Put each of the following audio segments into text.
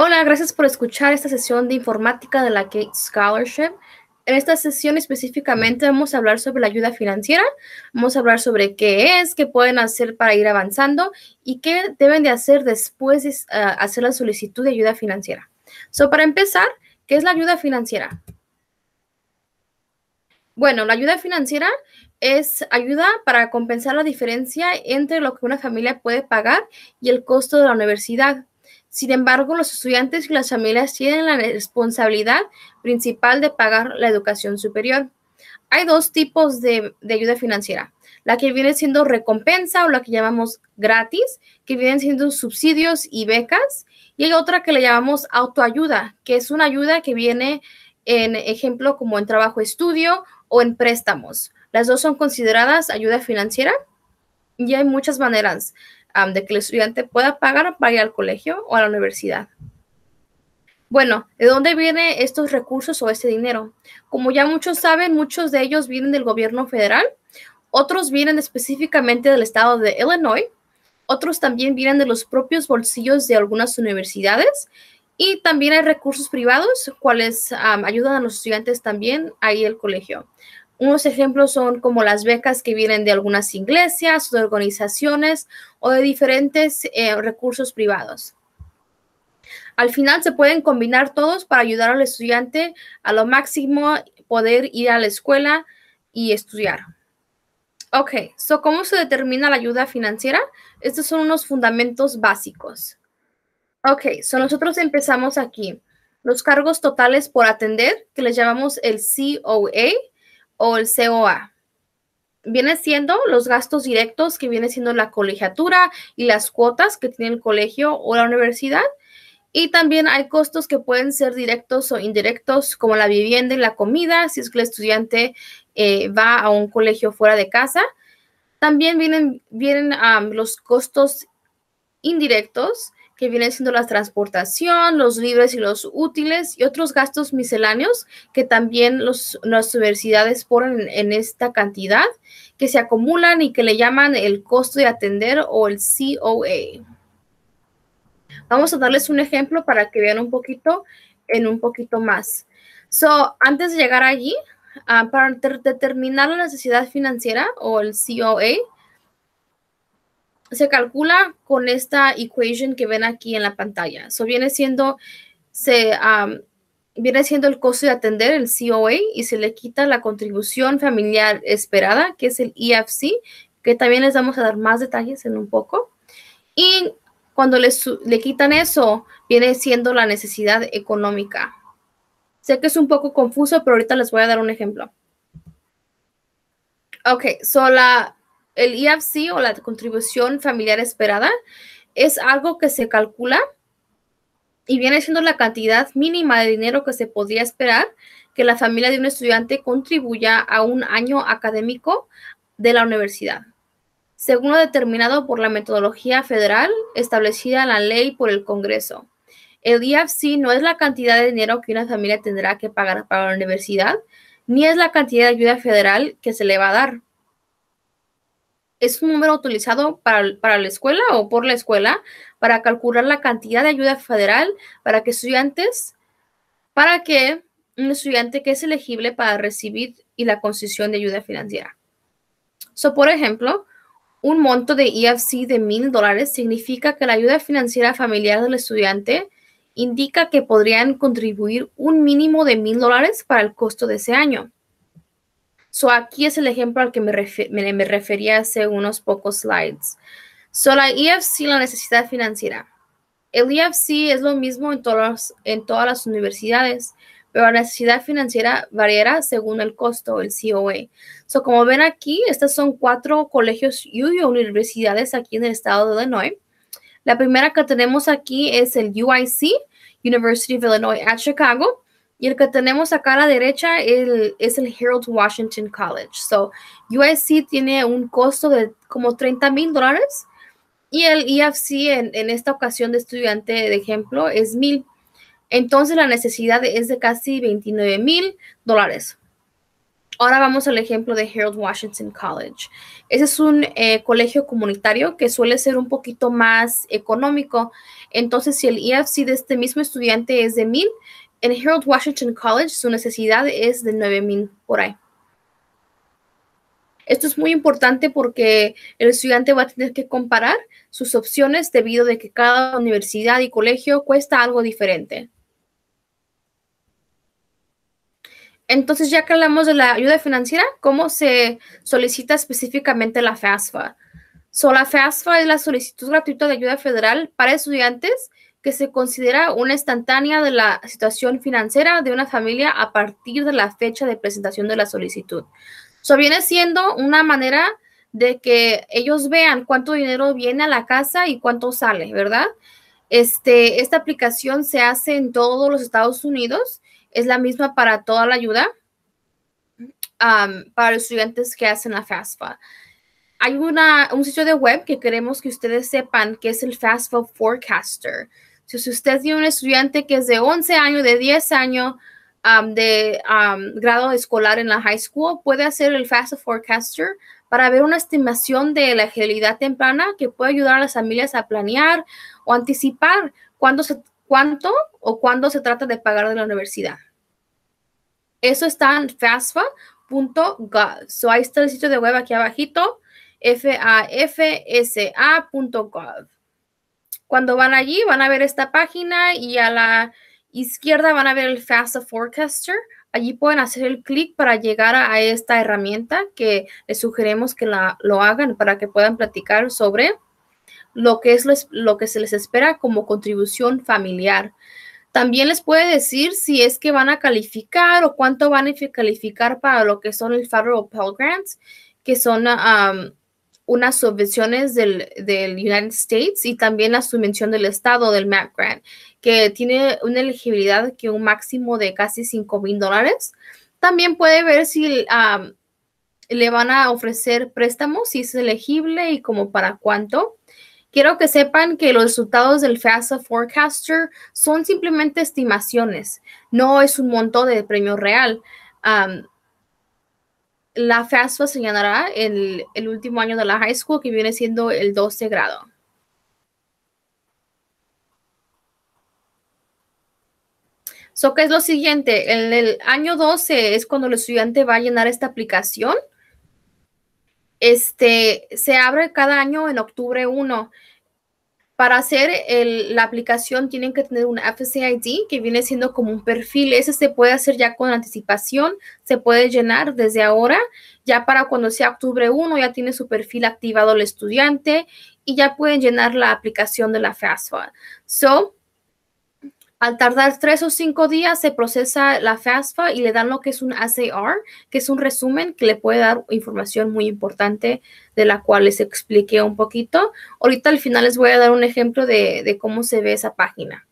Hola, gracias por escuchar esta sesión de informática de la Kate Scholarship. En esta sesión específicamente vamos a hablar sobre la ayuda financiera, vamos a hablar sobre qué es, qué pueden hacer para ir avanzando y qué deben de hacer después de ah, hacer la solicitud de ayuda financiera. So, para empezar, ¿qué es la ayuda financiera? Bueno, la ayuda financiera es ayuda para compensar la diferencia entre lo que una familia puede pagar y el costo de la universidad. Sin embargo, los estudiantes y las familias tienen la responsabilidad principal de pagar la educación superior. Hay dos tipos de, ayuda financiera. La que viene siendo recompensa o la que llamamos gratis, que vienen siendo subsidios y becas. Y hay otra que le llamamos autoayuda, que es una ayuda que viene en ejemplo como en trabajo-estudio o en préstamos. Las dos son consideradas ayuda financiera y hay muchas maneras de que el estudiante pueda pagar para ir al colegio o a la universidad. Bueno, ¿de dónde vienen estos recursos o este dinero? Como ya muchos saben, muchos de ellos vienen del gobierno federal, otros vienen específicamente del estado de Illinois, otros también vienen de los propios bolsillos de algunas universidades y también hay recursos privados, cuales ayudan a los estudiantes también ahí el colegio. Unos ejemplos son como las becas que vienen de algunas iglesias, de organizaciones o de diferentes eh, recursos privados. Al final se pueden combinar todos para ayudar al estudiante a lo máximo poder ir a la escuela y estudiar. Ok, so ¿cómo se determina la ayuda financiera? Estos son unos fundamentos básicos. Ok, so nosotros empezamos aquí. Los cargos totales por atender, que les llamamos el COA, o el COA. Vienen siendo los gastos directos que viene siendo la colegiatura y las cuotas que tiene el colegio o la universidad. Y también hay costos que pueden ser directos o indirectos, como la vivienda y la comida, si es que el estudiante eh, va a un colegio fuera de casa. También vienen, vienen los costos indirectos, que vienen siendo la transportación, los libres y los útiles y otros gastos misceláneos que también los, las universidades ponen en esta cantidad que se acumulan y que le llaman el costo de atender o el COA. Vamos a darles un ejemplo para que vean un poquito en un poquito más. antes de llegar allí, ah, para determinar la necesidad financiera o el COA, se calcula con esta equation que ven aquí en la pantalla. Eso viene siendo, se, viene siendo el costo de atender el COA y se le quita la contribución familiar esperada, que es el EFC, que también les vamos a dar más detalles en un poco. Y cuando le quitan eso, viene siendo la necesidad económica. Sé que es un poco confuso, pero ahorita les voy a dar un ejemplo. Ok, so la, el IFC o la contribución familiar esperada es algo que se calcula y viene siendo la cantidad mínima de dinero que se podría esperar que la familia de un estudiante contribuya a un año académico de la universidad, según lo determinado por la metodología federal establecida en la ley por el Congreso. El IFC no es la cantidad de dinero que una familia tendrá que pagar para la universidad, ni es la cantidad de ayuda federal que se le va a dar es un número utilizado para, la escuela o por la escuela para calcular la cantidad de ayuda federal para que estudiantes, para que un estudiante que es elegible para recibir y la concesión de ayuda financiera. So, por ejemplo, un monto de EFC de mil dólares significa que la ayuda financiera familiar del estudiante indica que podrían contribuir un mínimo de mil dólares para el costo de ese año. So, aquí es el ejemplo al que me, refería hace unos pocos slides. So, la EFC, la necesidad financiera. El EFC es lo mismo en, en todas las universidades, pero la necesidad financiera variará según el costo, el COA. E. So, como ven aquí, estas son cuatro colegios y universidades aquí en el estado de Illinois. La primera que tenemos aquí es el UIC, University of Illinois at Chicago. Y el que tenemos acá a la derecha es el Harold Washington College. So, USC tiene un costo de como 30 mil dólares y el EFC en, en, esta ocasión de estudiante de ejemplo es mil. Entonces la necesidad es de casi 29 mil dólares. Ahora vamos al ejemplo de Harold Washington College. Ese es un eh, colegio comunitario que suele ser un poquito más económico. Entonces, si el EFC de este mismo estudiante es de mil, en Harold Washington College su necesidad es de 9.000 por ahí. Esto es muy importante porque el estudiante va a tener que comparar sus opciones debido de que cada universidad y colegio cuesta algo diferente. Entonces, ya que hablamos de la ayuda financiera, ¿cómo se solicita específicamente la FAFSA? la FAFSA es la solicitud gratuita de ayuda federal para estudiantes que se considera una instantánea de la situación financiera de una familia a partir de la fecha de presentación de la solicitud. Eso viene siendo una manera de que ellos vean cuánto dinero viene a la casa y cuánto sale, ¿verdad? Este, esta aplicación se hace en todos los Estados Unidos, es la misma para toda la ayuda para los estudiantes que hacen la FAFSA. Hay una, un sitio de web que queremos que ustedes sepan que es el FAFSA Forecaster si usted tiene un estudiante que es de 11 años, de 10 años, um, de um, grado escolar en la high school, puede hacer el FAFSA Forecaster para ver una estimación de la agilidad temprana que puede ayudar a las familias a planear o anticipar cuándo, se, cuánto o cuándo se trata de pagar de la universidad. Eso está en FAFSA.gov. ahí está el sitio de web aquí abajito, fafsa.gov. Cuando van allí, van a ver esta página y a la izquierda van a ver el Fast Forecaster. Allí pueden hacer el clic para llegar a esta herramienta que les sugerimos que lo hagan para que puedan platicar sobre lo que es lo que se les espera como contribución familiar. También les puede decir si es que van a calificar o cuánto van a calificar para lo que son el Federal Pell Grants, que son um, unas subvenciones del, United States y también la subvención del Estado del MAP Grant, que tiene una elegibilidad que un máximo de casi 5 mil dólares. También puede ver si le van a ofrecer préstamos, si es elegible y como para cuánto. Quiero que sepan que los resultados del FAFSA Forecaster son simplemente estimaciones, no es un monto de premio real la FAFSA se llenará el, el último año de la high school, que viene siendo el 12 grado. So, ¿qué es lo siguiente? En el año 12 es cuando el estudiante va a llenar esta aplicación. Este se abre cada año en octubre 1 para hacer la aplicación tienen que tener un FCID que viene siendo como un perfil. Ese se puede hacer ya con anticipación, se puede llenar desde ahora. Ya para cuando sea octubre 1 ya tiene su perfil activado el estudiante y ya pueden llenar la aplicación de la FAFSA. Al tardar tres o cinco días se procesa la FAFSA y le dan lo que es un SAR, que es un resumen que le puede dar información muy importante de la cual les expliqué un poquito. Ahorita al final les voy a dar un ejemplo de, cómo se ve esa página.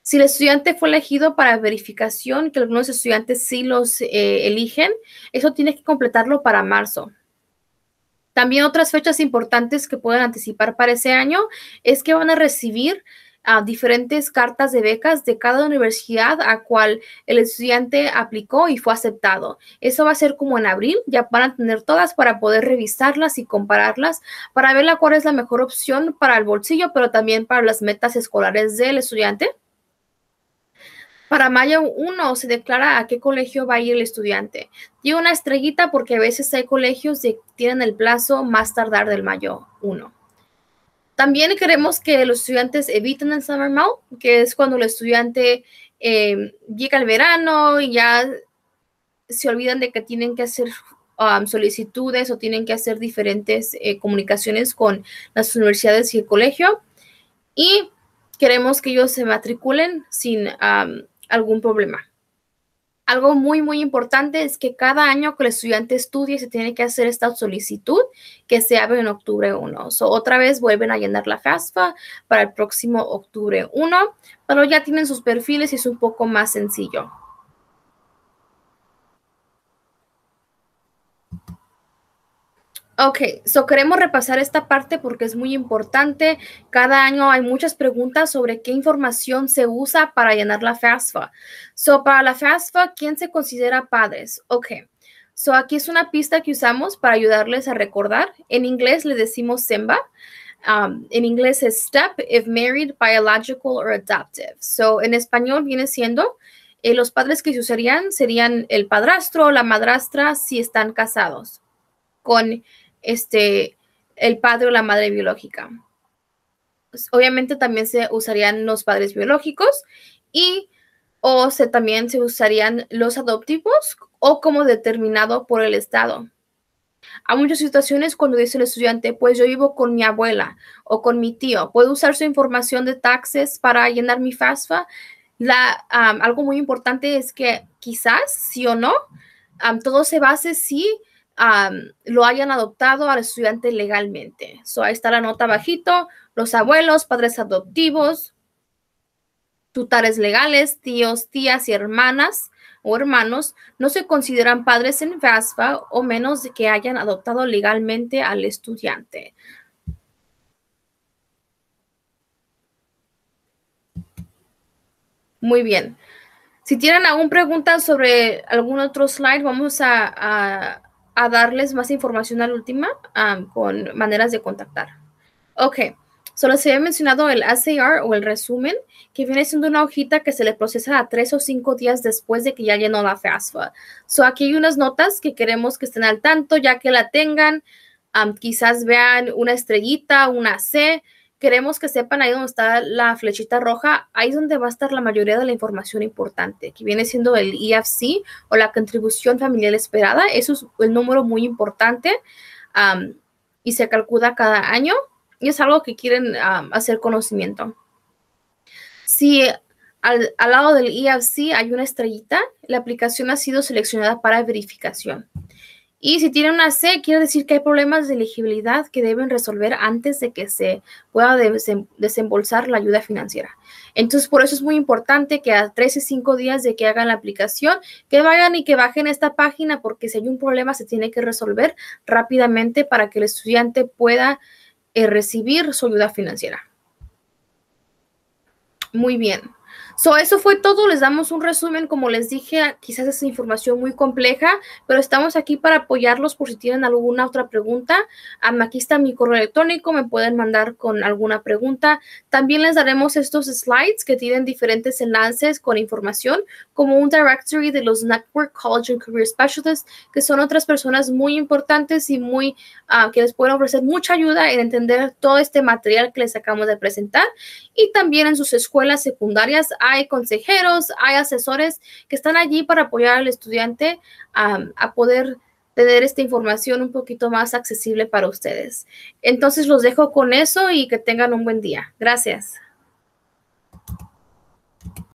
Si el estudiante fue elegido para verificación, que algunos estudiantes sí los eh, eligen, eso tiene que completarlo para marzo. También otras fechas importantes que pueden anticipar para ese año es que van a recibir diferentes cartas de becas de cada universidad a cual el estudiante aplicó y fue aceptado. Eso va a ser como en abril, ya van a tener todas para poder revisarlas y compararlas para ver cuál es la mejor opción para el bolsillo, pero también para las metas escolares del estudiante. Para mayo 1 se declara a qué colegio va a ir el estudiante. Tiene una estrellita porque a veces hay colegios que tienen el plazo más tardar del mayo 1. También queremos que los estudiantes eviten el summer mount, que es cuando el estudiante em, llega al verano y ya se olvidan de que tienen que hacer um, solicitudes o tienen que hacer diferentes eh, comunicaciones con las universidades y el colegio. Y queremos que ellos se matriculen sin um, algún problema algo muy, muy importante es que cada año que el estudiante estudie se tiene que hacer esta solicitud que se abre en octubre 1. So, otra vez vuelven a llenar la FASFA para el próximo octubre 1, pero ya tienen sus perfiles y es un poco más sencillo. Ok, so queremos repasar esta parte porque es muy importante. Cada año hay muchas preguntas sobre qué información se usa para llenar la FAFSA. So para la FAFSA, ¿quién se considera padres? Ok, so aquí es una pista que usamos para ayudarles a recordar. En inglés le decimos SEMBA. Um, en inglés es STEP, if married, biological or adoptive. So en español viene siendo eh, los padres que se usarían serían el padrastro o la madrastra si están casados con este, el padre o la madre biológica. Pues, obviamente también se usarían los padres biológicos y o se, también se usarían los adoptivos o como determinado por el Estado. A muchas situaciones cuando dice el estudiante, pues yo vivo con mi abuela o con mi tío, puedo usar su información de taxes para llenar mi FAFSA. La, algo muy importante es que quizás, sí o no, todo se base si lo hayan adoptado al estudiante legalmente. So, ahí está la nota bajito, los abuelos, padres adoptivos, tutores legales, tíos, tías y hermanas o hermanos no se consideran padres en VASPA o menos que hayan adoptado legalmente al estudiante. Muy bien. Si tienen alguna pregunta sobre algún otro slide, vamos a a darles más información al última con maneras de contactar. Ok, solo se había mencionado el SAR o el resumen, que viene siendo una hojita que se le procesa a tres o cinco días después de que ya llenó la FAFSA. So aquí hay unas notas que queremos que estén al tanto, ya que la tengan, quizás vean una estrellita, una C, queremos que sepan ahí donde está la flechita roja, ahí es donde va a estar la mayoría de la información importante, que viene siendo el IFC e o la contribución familiar esperada. Eso es el número muy importante y se calcula cada año y es algo que quieren hacer conocimiento. Si al, lado del IFC e hay una estrellita, la aplicación ha sido seleccionada para verificación. Y si tiene una C, quiere decir que hay problemas de elegibilidad que deben resolver antes de que se pueda desembolsar la ayuda financiera. Entonces, por eso es muy importante que a tres y 5 días de que hagan la aplicación, que vayan y que bajen esta página, porque si hay un problema se tiene que resolver rápidamente para que el estudiante pueda eh, recibir su ayuda financiera. Muy bien. So, eso fue todo. Les damos un resumen. Como les dije, quizás es información muy compleja, pero estamos aquí para apoyarlos por si tienen alguna otra pregunta. aquí está mi correo electrónico. Me pueden mandar con alguna pregunta. También les daremos estos slides que tienen diferentes enlaces con información, como un directory de los Network College and Career Specialists, que son otras personas muy importantes y muy ah, que les pueden ofrecer mucha ayuda en entender todo este material que les acabamos de presentar y también en sus escuelas secundarias hay consejeros, hay asesores que están allí para apoyar al estudiante a poder tener esta información un poquito más accesible para ustedes. Entonces los dejo con eso y que tengan un buen día. Gracias.